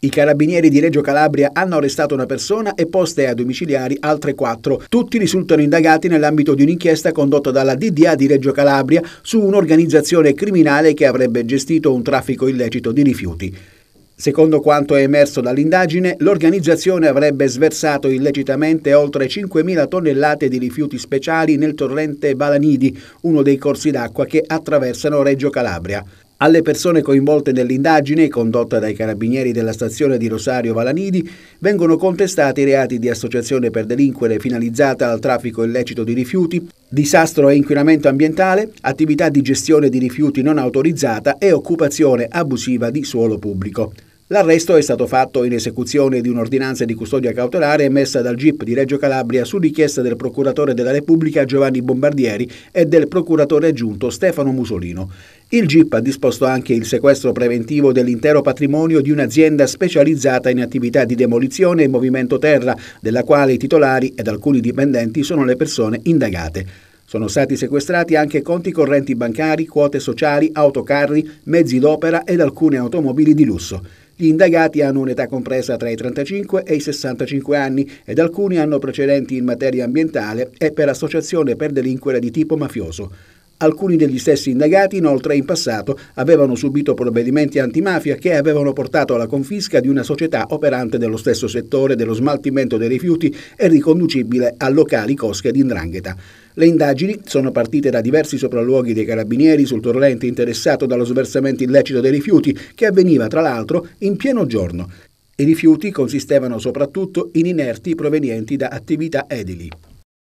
I carabinieri di Reggio Calabria hanno arrestato una persona e poste a domiciliari altre quattro. Tutti risultano indagati nell'ambito di un'inchiesta condotta dalla DDA di Reggio Calabria su un'organizzazione criminale che avrebbe gestito un traffico illecito di rifiuti. Secondo quanto è emerso dall'indagine, l'organizzazione avrebbe sversato illecitamente oltre 5.000 tonnellate di rifiuti speciali nel torrente Balanidi, uno dei corsi d'acqua che attraversano Reggio Calabria. Alle persone coinvolte nell'indagine, condotta dai carabinieri della stazione di Rosario Valanidi, vengono contestati i reati di associazione per delinquere finalizzata al traffico illecito di rifiuti, disastro e inquinamento ambientale, attività di gestione di rifiuti non autorizzata e occupazione abusiva di suolo pubblico. L'arresto è stato fatto in esecuzione di un'ordinanza di custodia cautelare emessa dal GIP di Reggio Calabria su richiesta del procuratore della Repubblica Giovanni Bombardieri e del procuratore aggiunto Stefano Musolino. Il GIP ha disposto anche il sequestro preventivo dell'intero patrimonio di un'azienda specializzata in attività di demolizione e movimento terra, della quale i titolari ed alcuni dipendenti sono le persone indagate. Sono stati sequestrati anche conti correnti bancari, quote sociali, autocarri, mezzi d'opera ed alcune automobili di lusso. Gli indagati hanno un'età compresa tra i 35 e i 65 anni ed alcuni hanno precedenti in materia ambientale e per associazione per delinquere di tipo mafioso. Alcuni degli stessi indagati inoltre in passato avevano subito provvedimenti antimafia che avevano portato alla confisca di una società operante nello stesso settore dello smaltimento dei rifiuti e riconducibile a locali cosche di indrangheta. Le indagini sono partite da diversi sopralluoghi dei carabinieri sul torrente interessato dallo sversamento illecito dei rifiuti che avveniva tra l'altro in pieno giorno. I rifiuti consistevano soprattutto in inerti provenienti da attività edili.